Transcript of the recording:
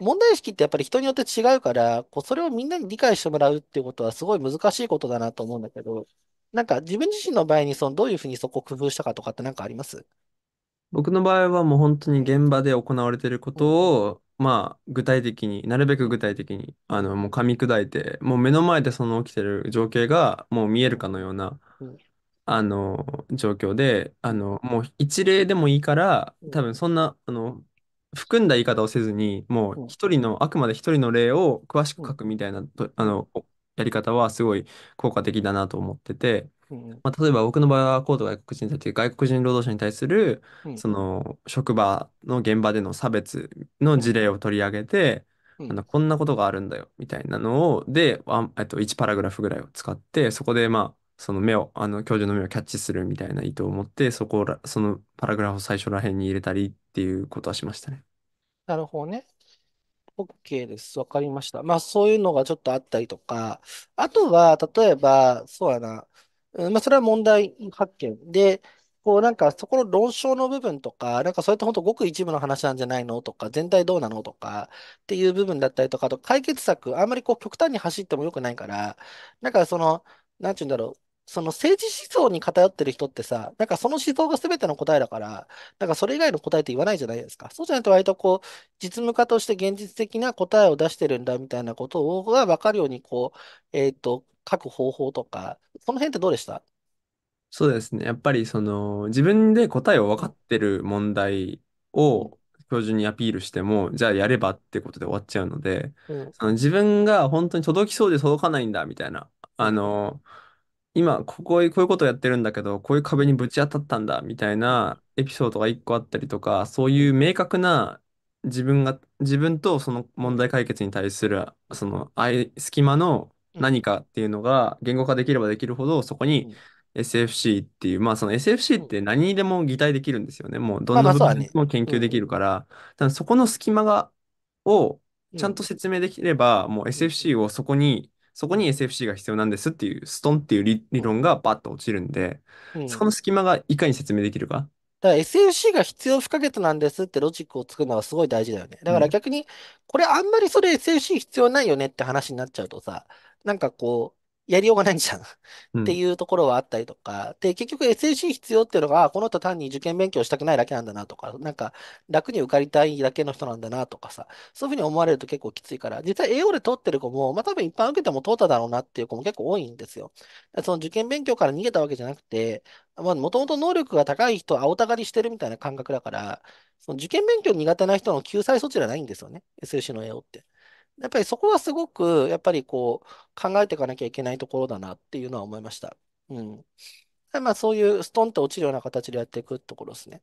問題意識ってやっぱり人によって違うから、こう、それをみんなに理解してもらうっていうことはすごい難しいことだなと思うんだけど、なんか自分自身の場合にそのどういうふうにそこを工夫したかとかってなんかあります僕の場合はもう本当に現場で行われていることを、まあ、具体的に、なるべく具体的に、あの、もう噛み砕いて、もう目の前でその起きてる情景がもう見えるかのような、あの、状況で、あの、もう一例でもいいから、多分そんな、あの、含んだ言い方をせずに、もう一人の、あくまで一人の例を詳しく書くみたいなあの、やり方はすごい効果的だなと思ってて、まあ、例えば僕の場合は高度外国人たち外国人労働者に対する、その職場の現場での差別の事例を取り上げて、あのこんなことがあるんだよみたいなのをであと1パラグラフぐらいを使ってそこでまその目を、あの教授の目をキャッチするみたいな意図を持って、そこら、そのパラグラフを最初ら辺に入れたりっていうことはしましたね。なるほどね。OK です。わかりました。まあ、そういうのがちょっとあったりとか、あとは、例えば、そうやな、うん、まあ、それは問題発見で、こう、なんか、そこの論証の部分とか、なんか、それって本当ごく一部の話なんじゃないのとか、全体どうなのとか、っていう部分だったりとか、あと解決策、あんまりこう、極端に走ってもよくないから、なんか、その、なんて言うんだろう、その政治思想に偏ってる人ってさ、なんかその思想が全ての答えだから、なんかそれ以外の答えって言わないじゃないですか。そうじゃないと割とこう、実務家として現実的な答えを出してるんだみたいなことが分かるように、こう、えっ、と、書く方法とか、その辺ってどうでしたそうですね。やっぱりその自分で答えを分かってる問題を教授にアピールしても、じゃあやればってことで終わっちゃうので、その自分が本当に届きそうで届かないんだみたいな、あの、今、ここ、こういうことやってるんだけど、こういう壁にぶち当たったんだ、みたいなエピソードが一個あったりとか、そういう明確な自分が、自分とその問題解決に対する、その、あい、隙間の何かっていうのが言語化できればできるほど、そこに SFC っていう、まあその SFC って何にでも擬態できるんですよね。もうどまあんまなこそうだ野でね。も研究できるから、そこの隙間が、をちゃんと説明できれば、もう SFC をそこにそこに SFC が必要なんですっていう、ストンっていう理理論がバッと落ちるんで、うんそこの隙間がいかに説明できるか。だから SFC が必要不可欠なんですってロジックを作るのはすごい大事だよね。だからうん逆に、これあんまりそれ SFC 必要ないよねって話になっちゃうとさ、なんかこう、やりようがないじゃんっていうところはあったりとか、で、結局 SAC 必要っていうのが、この人単に受験勉強したくないだけなんだなとか、なんか楽に受かりたいだけの人なんだなとかさ、そういうふうに思われると結構きついから、実は AO で通ってる子も、まあ多分一般受けても通っただろうなっていう子も結構多いんですよ。その受験勉強から逃げたわけじゃなくて、まあもともと能力が高い人は青たがりしてるみたいな感覚だから、その受験勉強苦手な人の救済措置ゃないんですよね、SAC の AO って。やっぱりそこはすごく、やっぱりこう、考えていかなきゃいけないところだなっていうのは思いました。うん。まあそういうストンと落ちるような形でやっていくところですね。